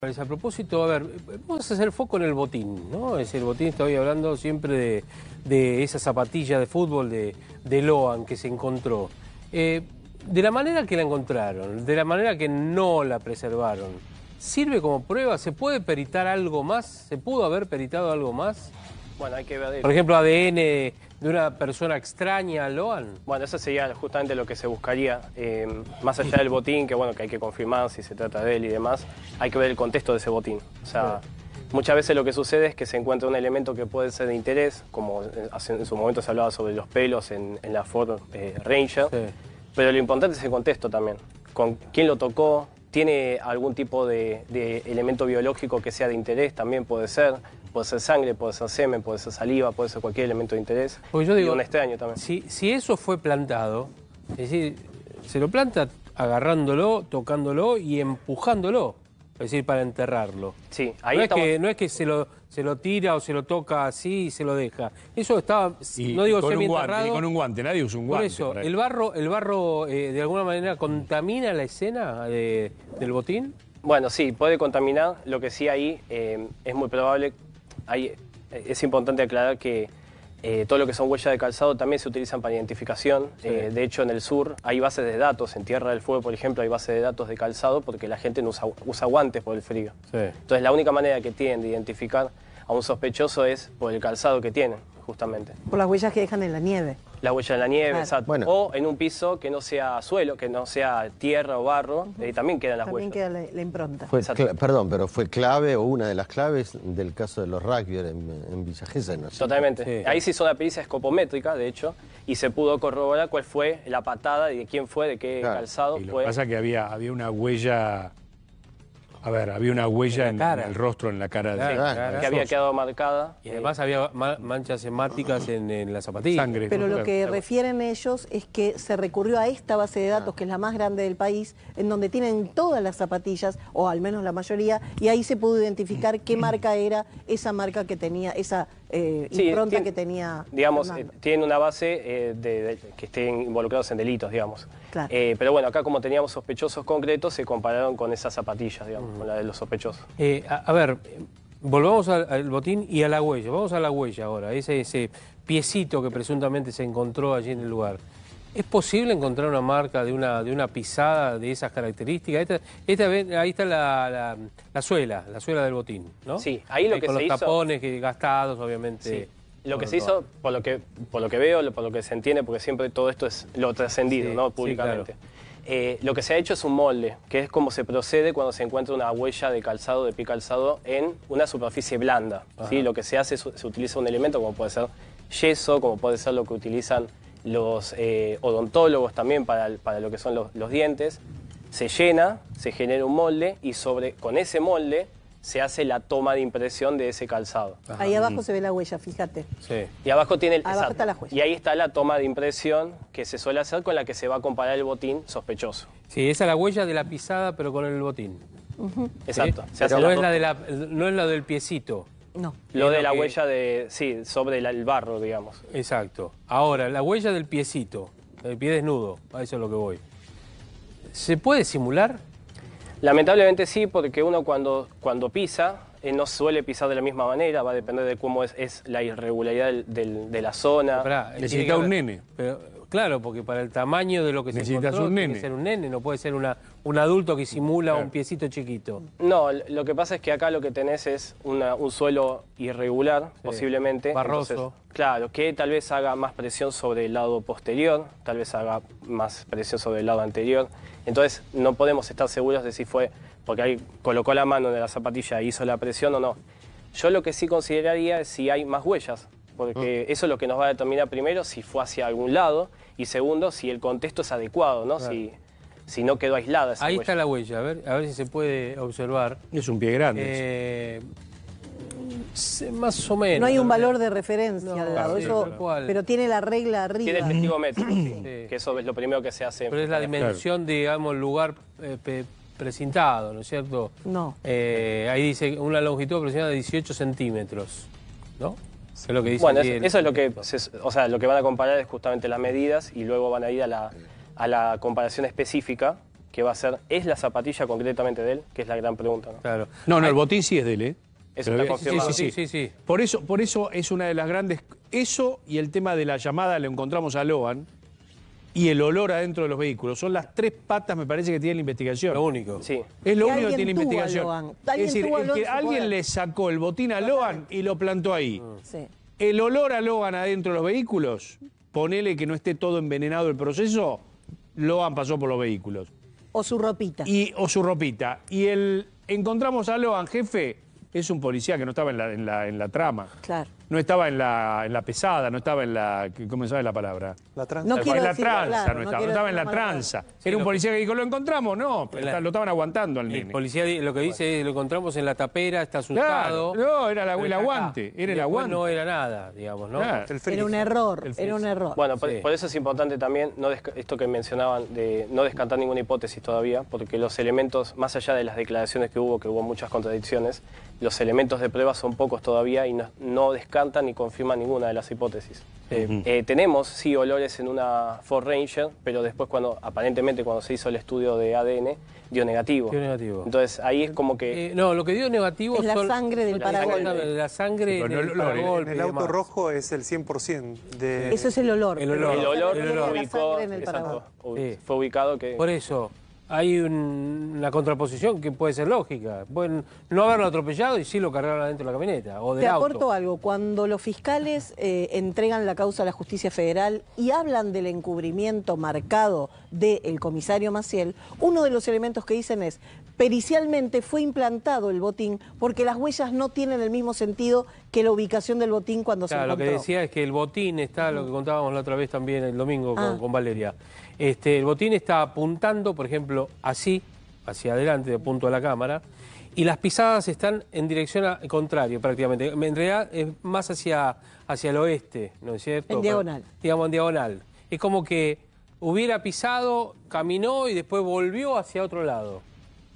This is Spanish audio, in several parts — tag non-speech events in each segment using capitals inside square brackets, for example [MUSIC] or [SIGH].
Pues, a propósito, a ver, vamos a hacer foco en el botín, ¿no? Es el botín, estoy hablando siempre de, esa zapatilla de fútbol de, Loan que se encontró. Eh, de la manera que la encontraron, de la manera que no la preservaron, ¿sirve como prueba? ¿Se puede peritar algo más? ¿Se pudo haber peritado algo más? Bueno, hay que ver. Por ejemplo, ADN de una persona extraña Loan? Bueno, eso sería justamente lo que se buscaría. Eh, más allá del botín, que bueno, que hay que confirmar si se trata de él y demás, hay que ver el contexto de ese botín. O sea, muchas veces lo que sucede es que se encuentra un elemento que puede ser de interés, como en su momento se hablaba sobre los pelos en, la Ford eh, Ranger, pero lo importante es el contexto también. Con quién lo tocó, tiene algún tipo de, de, elemento biológico que sea de interés, también puede ser. Puede ser sangre, puede ser semen, puede ser saliva, puede ser cualquier elemento de interés. Porque yo digo, y un extraño también. Si, si eso fue plantado, es decir, se lo planta agarrándolo, tocándolo y empujándolo. Es decir, para enterrarlo. Sí, ahí no, es que, no es que se lo, se lo tira o se lo toca así y se lo deja. Eso estaba, no digo con un guante, con un guante, nadie usa un guante. Por eso, ¿el barro, el barro eh, de alguna manera contamina la escena eh, del botín? Bueno, sí, puede contaminar. Lo que sí ahí eh, es muy probable eh, es importante aclarar que eh, todo lo que son huellas de calzado también se utilizan para identificación. Eh, de hecho, en el sur hay bases de datos. En Tierra del Fuego, por ejemplo, hay bases de datos de calzado porque la gente no usa, guantes por el frío. Entonces, la única manera que tienen de identificar a un sospechoso es por el calzado que tienen, justamente. Por las huellas que dejan en la nieve. La huella de la nieve, O en un piso que no sea suelo, que no sea tierra o barro, también quedan las huellas. También queda la, impronta. perdón, pero fue clave o una de las claves del caso de los rugby en, en Totalmente. Ahí se hizo una pericia escopométrica, de hecho, y se pudo corroborar cuál fue la patada y de quién fue, de qué calzado. Y lo que pasa es que había, había una huella a ver, había una huella en, el rostro, en la cara de que había quedado marcada. Y además había manchas hemáticas en, las la Pero lo que refieren ellos es que se recurrió a esta base de datos, ah. que es la más grande del país, en donde tienen todas las zapatillas, o al menos la mayoría, y ahí se pudo identificar qué [CLEARS THROAT] marca era esa marca que tenía, esa eh, que tenía. Digamos, eh, tienen una base eh, de, que estén involucrados en delitos, digamos. Eh, pero bueno, acá como teníamos sospechosos concretos, se compararon con esas zapatillas, digamos, con la de los sospechosos. A, ver, volvamos al, botín y a la huella. Vamos a la huella ahora, ese, ese piecito que presuntamente se encontró allí en el lugar. ¿Es posible encontrar una marca de una, de una pisada de esas características? Esta, esta ahí está la, suela, la suela del botín, ¿no? Sí, ahí lo eh, que con los tapones que, gastados, obviamente. Sí. Lo que se hizo, por lo que, por lo que veo, por lo que se entiende, porque siempre todo esto es lo trascendido, ¿no? Públicamente. Eh, lo que se ha hecho es un molde, que es como se procede cuando se encuentra una huella de calzado, de pie calzado, en una superficie blanda. ¿sí? Lo que se hace es se utiliza un elemento como puede ser yeso, como puede ser lo que utilizan los eh, odontólogos también para, para, lo que son los, dientes, se llena, se genera un molde y sobre, con ese molde se hace la toma de impresión de ese calzado. Ahí abajo se ve la huella, fíjate. Y abajo tiene Y ahí está la toma de impresión que se suele hacer con la que se va a comparar el botín sospechoso. Sí, esa es la huella de la pisada pero con el botín. Exacto. es la no es la del piecito. Lo de la huella de, sí, sobre el barro, digamos. Exacto. Ahora, la huella del piecito, del pie desnudo, a eso es lo que voy. ¿Se puede simular? Lamentablemente sí, porque uno cuando, cuando pisa, eh, no suele pisar de la misma manera, va a depender de cómo es, la irregularidad de la zona. necesita un nene. Pero Claro, porque para el tamaño de lo que se encontró, un nene. ser un nene, no puede ser una, un adulto que simula un piecito chiquito. No, lo que pasa es que acá lo que tenés es un suelo irregular, posiblemente. Barroso. claro, que tal vez haga más presión sobre el lado posterior, tal vez haga más presión sobre el lado anterior. Entonces no podemos estar seguros de si fue porque ahí colocó la mano en la zapatilla y e hizo la presión o no. Yo lo que sí consideraría es si hay más huellas, porque mm. eso es lo que nos va a determinar primero si fue hacia algún lado y segundo si el contexto es adecuado, ¿no? Si, si no quedó aislada Ahí está la huella, a ver, a ver si se puede observar. Es un pie grande. Eh, mm, más o menos. No hay un valor de referencia al lado, pero tiene la regla arriba. Tiene el festivo metro, [CLEARS THROAT] que eso es lo primero que se hace. Pero es la dimensión, digamos, lugar eh, presentado, ¿no es cierto? No. Eh, ahí dice una longitud aproximada de 18 centímetros, ¿no? es lo que bueno, eso es lo que, o sea, lo que van a comparar es justamente las medidas y luego van a ir a la, a la comparación específica que va a ser, ¿es la zapatilla concretamente de él? Que es la gran pregunta. ¿no? Claro. No, no, el botín sí es de él, ¿eh? Sí sí, sí, sí, Por, eso, por eso es una de las grandes... Eso y el tema de la llamada Le encontramos a Loan, y el olor adentro de los vehículos. Son las tres patas, me parece, que tiene la investigación. Lo único. Sí. Es lo único que tiene investigación. Es decir, que alguien le sacó el botín a Logan y lo plantó ahí. Sí. El olor a Logan adentro de los vehículos, ponele que no esté todo envenenado el proceso, Logan pasó por los vehículos. O su ropita. Y, o su ropita. Y el encontramos a Logan, jefe, es un policía que no estaba la, en la trama. Claro no estaba en la, pesada, no estaba en la. ¿Cómo se sabe la palabra? La tranza. No en la tranza, no, estaba, no estaba en la tranza. Era un policía que dijo, lo encontramos, no, lo estaban aguantando al niño. El policía lo que dice es, lo encontramos en la tapera, está asustado. no, era la, el aguante, era el aguante. No era nada, digamos, ¿no? Era un error, era un error. Bueno, por, eso es importante también, no esto que mencionaban, de no descartar ninguna hipótesis todavía, porque los elementos, más allá de las declaraciones que hubo, que hubo muchas contradicciones, los elementos de prueba son pocos todavía y no, no descartan ni confirma ninguna de las hipótesis. Eh, eh, tenemos, sí, olores en una Ford Ranger, pero después cuando, aparentemente cuando se hizo el estudio de ADN, dio negativo. Dio negativo. Entonces ahí es como que... Eh, no, lo que dio negativo es la sangre del paragolpe. La sangre El, auto rojo es el 100% de... Eso es el olor. El olor. fue ubicado que... Por eso hay una contraposición que puede ser lógica. Pueden no haberlo atropellado y sí lo cargaron adentro de la camioneta o del Te aporto algo. Cuando los fiscales eh, entregan la causa a la justicia federal y hablan del encubrimiento marcado del comisario Maciel, uno de los elementos que dicen es Pericialmente fue implantado el botín porque las huellas no tienen el mismo sentido que la ubicación del botín cuando se encontró. Lo que decía es que el botín está, lo que contábamos la otra vez también el domingo ah. con, Valeria, este, el botín está apuntando, por ejemplo, así, hacia adelante, de punto a la cámara, y las pisadas están en dirección al contrario prácticamente. En realidad es más hacia, hacia el oeste, ¿no es cierto? En diagonal. digamos, en diagonal. Es como que hubiera pisado, caminó y después volvió hacia otro lado.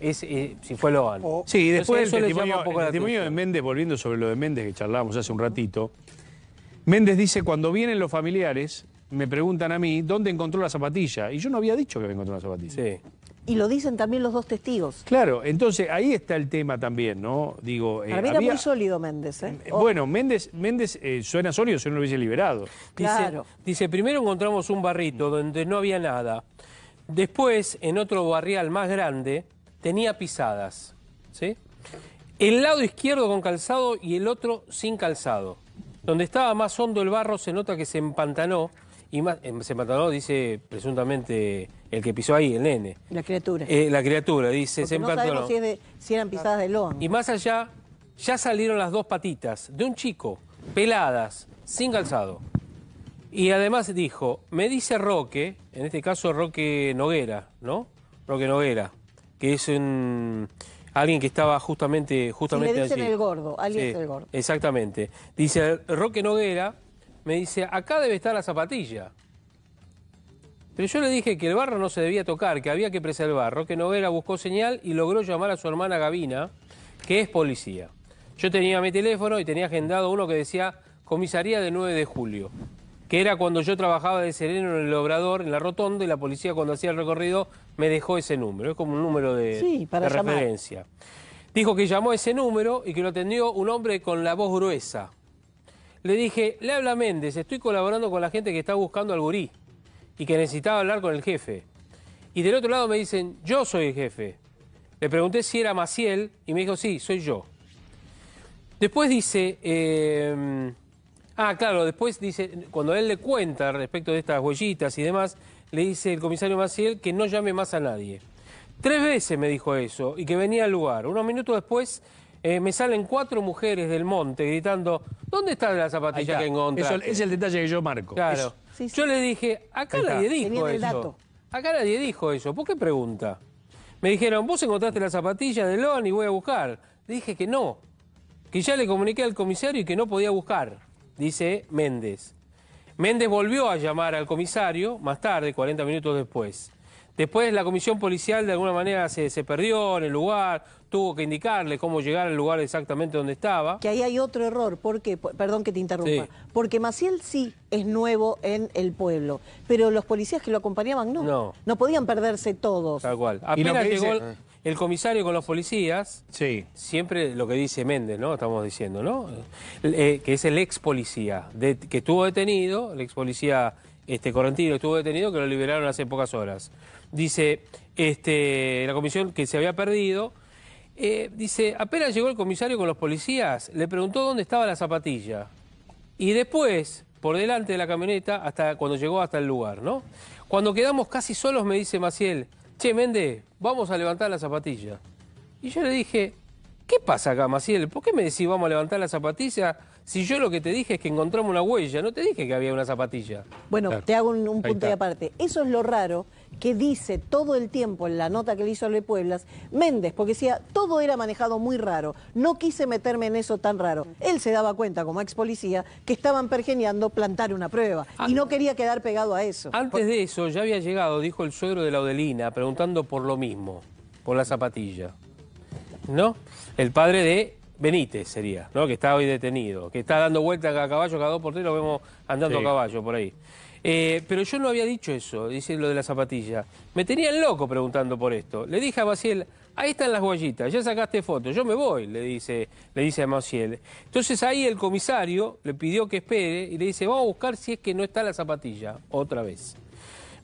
Eh, si fue lo algo. Sí, después el testimonio, de Méndez, volviendo sobre lo de Méndez que charlábamos hace un ratito, Méndez dice, cuando vienen los familiares, me preguntan a mí, ¿dónde encontró la zapatilla? Y yo no había dicho que había encontrado la zapatilla. Sí. Y lo dicen también los dos testigos. Claro, entonces ahí está el tema también, ¿no? Digo, eh, muy sólido Méndez, ¿eh? Bueno, Méndez, Méndez suena sólido si no lo hubiese liberado. Claro. dice, primero encontramos un barrito donde no había nada. Después, en otro barrial más grande, tenía pisadas. ¿sí? El lado izquierdo con calzado y el otro sin calzado. Donde estaba más hondo el barro se nota que se empantanó. Y más, em, se empantanó, dice presuntamente el que pisó ahí, el nene. La criatura. Eh, la criatura, dice, se empantanó. No si, eran pisadas de Y más allá, ya salieron las dos patitas de un chico, peladas, sin calzado. Y además dijo, me dice Roque, en este caso Roque Noguera, ¿no? Roque Noguera, que es un, alguien que estaba justamente, justamente Si le el gordo, alguien es el gordo. Exactamente. Dice Roque Noguera, me dice, acá debe estar la zapatilla. Pero yo le dije que el barro no se debía tocar, que había que preservar. Roque Noguera buscó señal y logró llamar a su hermana Gabina, que es policía. Yo tenía mi teléfono y tenía agendado uno que decía comisaría del 9 de julio que era cuando yo trabajaba de sereno en el Obrador, en la Rotonda, y la policía cuando hacía el recorrido me dejó ese número. Es como un número de, referencia. Dijo que llamó ese número y que lo atendió un hombre con la voz gruesa. Le dije, le habla Méndez, estoy colaborando con la gente que está buscando al gurí y que necesitaba hablar con el jefe. Y del otro lado me dicen, yo soy el jefe. Le pregunté si era Maciel y me dijo, sí, soy yo. Después dice... Eh, Ah, claro, después dice, cuando él le cuenta respecto de estas huellitas y demás, le dice el comisario Maciel que no llame más a nadie. Tres veces me dijo eso y que venía al lugar. Unos minutos después eh, me salen cuatro mujeres del monte gritando, ¿dónde está la zapatilla que encontraste? Eso es el detalle que yo marco. Claro. Yo le dije, acá nadie dijo eso. Acá nadie dijo eso. ¿Por qué pregunta? Me dijeron, vos encontraste la zapatilla de Lon y voy a buscar. Le dije que no, que ya le comuniqué al comisario y que no podía buscar dice Méndez. Méndez volvió a llamar al comisario más tarde, 40 minutos después. Después la comisión policial de alguna manera se, perdió en el lugar, tuvo que indicarle cómo llegar al lugar exactamente donde estaba. Que ahí hay otro error, porque, perdón que te interrumpa, porque Maciel sí es nuevo en el pueblo, pero los policías que lo acompañaban no. No, podían perderse todos. Tal cual. Apenas llegó, el comisario con los policías, sí. siempre lo que dice Méndez, ¿no? Estamos diciendo, ¿no? Eh, eh, que es el ex policía, que estuvo detenido, el ex policía este, Correntino estuvo detenido, que lo liberaron hace pocas horas. Dice, este, la comisión que se había perdido, eh, dice, apenas llegó el comisario con los policías, le preguntó dónde estaba la zapatilla. Y después, por delante de la camioneta, hasta cuando llegó hasta el lugar, ¿no? Cuando quedamos casi solos, me dice Maciel, che, Mende, vamos a levantar la zapatilla. Y yo le dije, ¿qué pasa acá, Maciel? ¿Por qué me decís vamos a levantar la zapatilla si yo lo que te dije es que encontramos una huella? No te dije que había una zapatilla. Bueno, te hago un, un punto de aparte. Eso es lo raro que dice todo el tiempo en la nota que le hizo a Le Pueblas, Méndez, porque decía, todo era manejado muy raro, no quise meterme en eso tan raro. Él se daba cuenta, como ex policía, que estaban pergeñando plantar una prueba y ah. no quería quedar pegado a eso. Antes de eso ya había llegado, dijo el suegro de la Odelina, preguntando por lo mismo, por la zapatilla. ¿No? El padre de Benítez sería, ¿no? Que está hoy detenido, que está dando vueltas a caballo, cada dos por tres lo vemos andando a caballo por ahí. Eh, pero yo no había dicho eso, dice lo de la zapatilla. Me tenían loco preguntando por esto. Le dije a Maciel, ahí están las guayitas, ya sacaste fotos, yo me voy, le dice, le dice a Maciel. Entonces ahí el comisario le pidió que espere y le dice, vamos a buscar si es que no está la zapatilla, otra vez.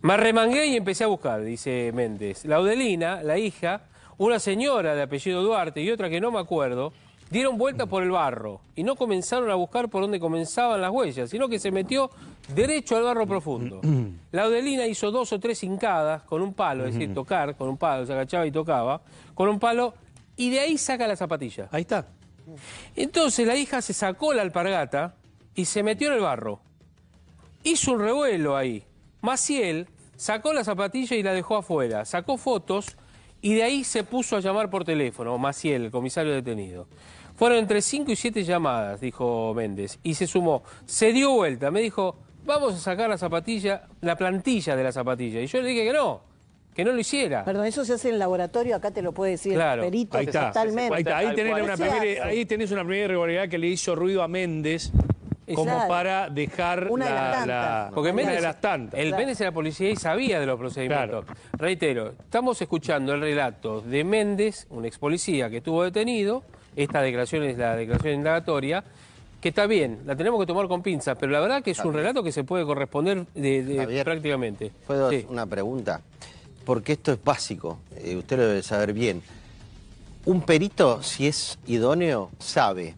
Me arremangué y empecé a buscar, dice Méndez. La Laudelina, la hija, una señora de apellido Duarte y otra que no me acuerdo, dieron vuelta por el barro y no comenzaron a buscar por dónde comenzaban las huellas, sino que se metió derecho al barro profundo. La Odelina hizo dos o tres hincadas con un palo, es decir, tocar con un palo, se agachaba y tocaba, con un palo, y de ahí saca la zapatilla. Ahí está. Entonces la hija se sacó la alpargata y se metió en el barro. Hizo un revuelo ahí. Maciel sacó la zapatilla y la dejó afuera. Sacó fotos y de ahí se puso a llamar por teléfono, Maciel, el comisario detenido. Fueron entre cinco y siete llamadas, dijo Méndez, y se sumó. Se dio vuelta, me dijo, vamos a sacar la zapatilla, la plantilla de la zapatilla. Y yo le dije que no, que no lo hiciera. Perdón, eso se hace en el laboratorio, acá te lo puede decir el perito ahí totalmente. Ahí, tenés una primera, irregularidad que le hizo ruido a Méndez. Como para dejar una la, de la, tantas. El Méndez era policía y sabía de los procedimientos. Reitero, estamos escuchando el relato de Méndez, un ex policía que estuvo detenido, esta declaración es la declaración indagatoria, que está bien, la tenemos que tomar con pinza... pero la verdad que es un relato que se puede corresponder de, prácticamente. ¿Puedo una pregunta? Porque esto es básico, eh, usted lo debe saber bien. Un perito, si es idóneo, sabe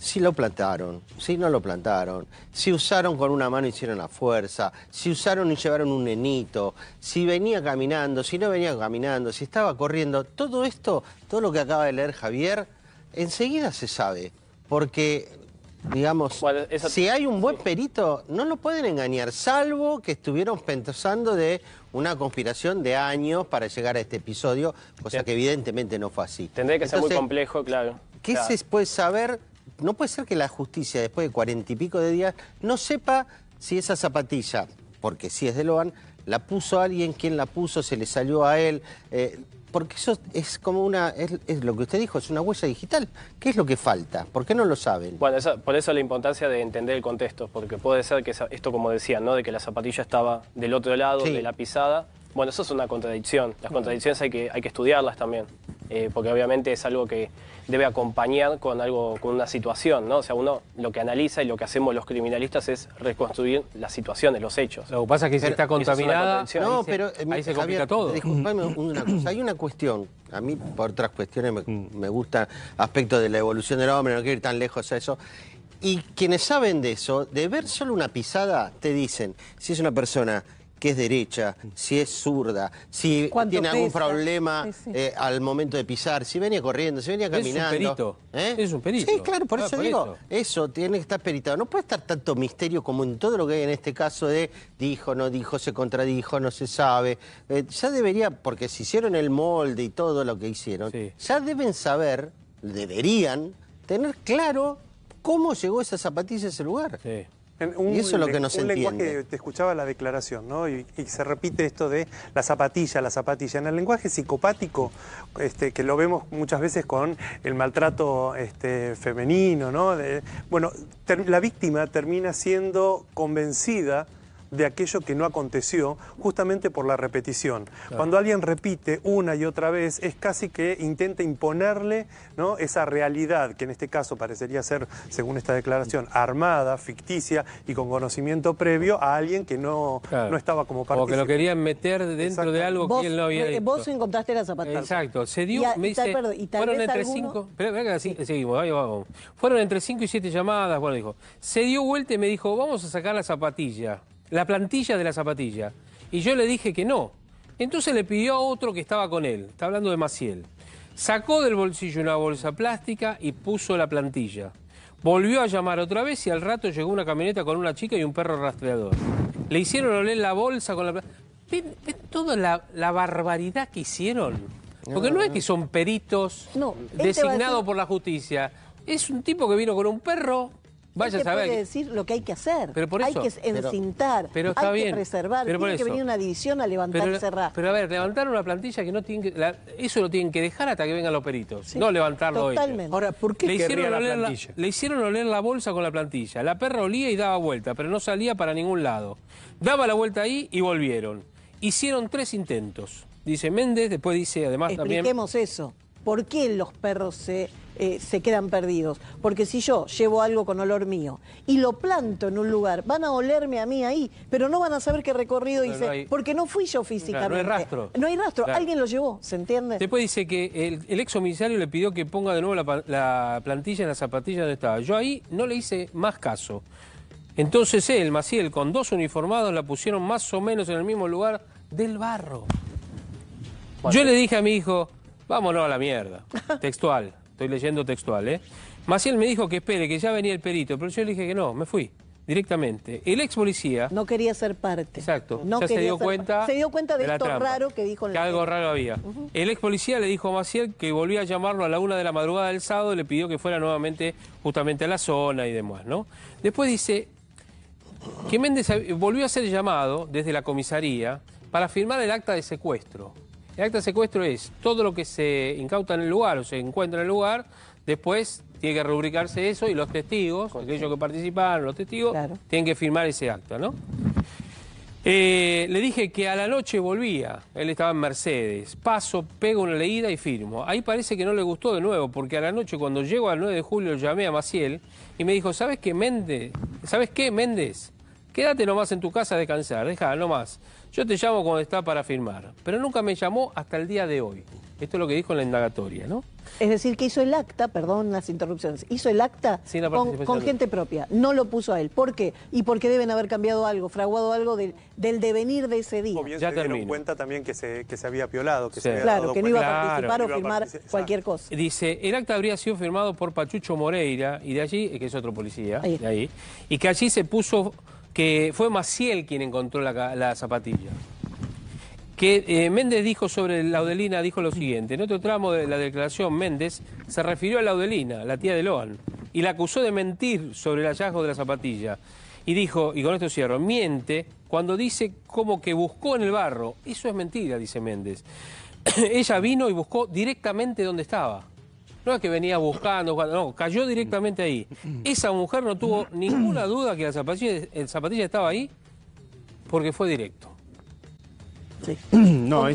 si lo plantaron, si no lo plantaron, si usaron con una mano hicieron la fuerza, si usaron y llevaron un nenito, si venía caminando, si no venía caminando, si estaba corriendo, todo esto, todo lo que acaba de leer Javier, enseguida se sabe, porque digamos, si hay un buen perito, no lo pueden engañar, salvo que estuvieron pensando de una conspiración de años para llegar a este episodio, cosa que evidentemente no fue así. Tendría que ser muy complejo, claro. ¿Qué se puede saber? No puede ser que la justicia, después de cuarenta y pico de días, no sepa si esa zapatilla, porque si es de Loan, la puso alguien, quién la puso, se le salió a él. Eh, porque eso es como una, es, lo que usted dijo, es una huella digital. ¿Qué es lo que falta? ¿Por qué no lo saben? Bueno, por eso la importancia de entender el contexto, porque puede ser que esto, como decían, ¿no? de que la zapatilla estaba del otro lado de la pisada. Bueno, eso es una contradicción. Las contradicciones hay que, hay que estudiarlas también. Eh, porque obviamente es algo que debe acompañar con algo, con una situación, ¿no? O sea, uno lo que analiza y lo que hacemos los criminalistas es reconstruir las situaciones, los hechos. Lo que pasa es que si está contaminada, no, ahí se, pero, eh, ahí se complica todo. Disculpame [LAUGHS] una cosa, hay una cuestión, a mí por otras cuestiones me, me gusta aspecto de la evolución del hombre, no quiero ir tan lejos a eso, y quienes saben de eso, de ver solo una pisada, te dicen si es una persona que es derecha, si es zurda, si tiene algún problema eh, al momento de pisar, si venía corriendo, si venía caminando. Es un perito. ¿Eh? Es un perito. Sí, claro, por ah, eso digo, eso. tiene que estar peritado. No puede estar tanto misterio como en todo lo que hay en este caso de dijo, no dijo, se contradijo, no se sabe. Eh, ya debería, porque se hicieron el molde y todo lo que hicieron, ya deben saber, deberían, tener claro cómo llegó esa zapatilla a ese lugar. Sí. Un, y eso es lo que Lenguaje, te escuchaba la declaración, ¿no? Y, se repite esto de la zapatilla, la zapatilla. En el lenguaje psicopático, este, que lo vemos muchas veces con el maltrato este, femenino, ¿no? bueno, la víctima termina siendo convencida de aquello que no aconteció justamente por la repetición. Cuando alguien repite una y otra vez, es casi que intenta imponerle ¿no? esa realidad, que en este caso parecería ser, según esta declaración, armada, ficticia y con conocimiento previo a alguien que no, no estaba como parte. O que lo querían meter dentro de algo que él no había Vos encontraste la zapatilla. Exacto. Se dio, y me fueron entre cinco... Fueron entre cinco y siete llamadas, bueno, dijo. Se dio vuelta y me dijo, vamos a sacar la zapatilla la plantilla de la zapatilla. Y yo le dije que no. Entonces le pidió a otro que estaba con él, está hablando de Maciel. Sacó del bolsillo una bolsa plástica y puso la plantilla. Volvió a llamar otra vez y al rato llegó una camioneta con una chica y un perro rastreador. Le hicieron oler la bolsa con la plantilla. ¿Ven, toda la, barbaridad que hicieron? Porque no es que son peritos no, designados por la justicia. Es un tipo que vino con un perro, Vaya a decir lo que hay que hacer. hay que encintar, pero, hay que preservar, pero tiene que venir una división a levantar pero, cerrar. Pero a ver, levantar una plantilla que no tiene eso lo tienen que dejar hasta que vengan los peritos, no levantarlo Totalmente. Ahora, ¿por qué le hicieron, la oler la, le hicieron oler la bolsa con la plantilla. La perra olía y daba vuelta, pero no salía para ningún lado. Daba la vuelta ahí y volvieron. Hicieron tres intentos, dice Méndez, después dice además también... Expliquemos eso. ¿Por qué los perros se eh, se quedan perdidos. Porque si yo llevo algo con olor mío y lo planto en un lugar, van a olerme a mí ahí, pero no van a saber qué recorrido hice, porque no fui yo físicamente. no hay rastro. No hay rastro, alguien lo llevó, ¿se entiende? Después dice que el, ex le pidió que ponga de nuevo la, plantilla en la zapatilla donde estaba. Yo ahí no le hice más caso. Entonces él, Maciel, con dos uniformados la pusieron más o menos en el mismo lugar del barro. Yo le dije a mi hijo, vámonos a la mierda, [LAUGHS] textual. Estoy leyendo textual, ¿eh? Maciel me dijo que espere, que ya venía el perito, pero yo le dije que no, me fui directamente. El ex policía... No quería ser parte. Exacto. No ya se dio cuenta... Se dio cuenta de, esto raro que dijo... El que algo raro había. El ex policía le dijo a Maciel que volvía a llamarlo a la una de la madrugada del sábado y le pidió que fuera nuevamente justamente a la zona y demás, ¿no? Después dice que Méndez volvió a ser llamado desde la comisaría para firmar el acta de secuestro. El acta de secuestro es todo lo que se incauta en el lugar o se encuentra en el lugar, después tiene que rubricarse eso y los testigos, aquellos que participaron, los testigos, tienen que firmar ese acta, ¿no? Eh, le dije que a la noche volvía, él estaba en Mercedes, paso, pego una leída y firmo. Ahí parece que no le gustó de nuevo, porque a la noche cuando llego al 9 de julio llamé a Maciel y me dijo, ¿sabes qué, Méndez? ¿Sabes qué, Méndez? Quédate nomás en tu casa a descansar, deja, nomás. Yo te llamo cuando está para firmar. Pero nunca me llamó hasta el día de hoy. Esto es lo que dijo en la indagatoria, ¿no? Es decir, que hizo el acta, perdón las interrupciones, hizo el acta con, gente propia, no lo puso a él. ¿Por qué? Y porque deben haber cambiado algo, fraguado algo del, del devenir de ese día. Bien, ya se dieron cuenta también que se, que se había violado, que se había Claro, que no iba a participar o firmar cualquier cosa. Dice, el acta habría sido firmado por Pachucho Moreira, y de allí, que es otro policía, ahí, y que allí se puso que fue Maciel quien encontró la, zapatilla. Que eh, Méndez dijo sobre Laudelina, dijo lo siguiente. En otro tramo de la declaración, Méndez se refirió a Laudelina, la tía de Loan, y la acusó de mentir sobre el hallazgo de la zapatilla. Y dijo, y con esto cierro, miente cuando dice como que buscó en el barro. Eso es mentira, dice Méndez. [CLEARS THROAT] Ella vino y buscó directamente donde estaba. No es que venía buscando, no, cayó directamente ahí. Esa mujer no tuvo ninguna duda que el zapatilla estaba ahí porque fue directo. [CLEARS THROAT] No,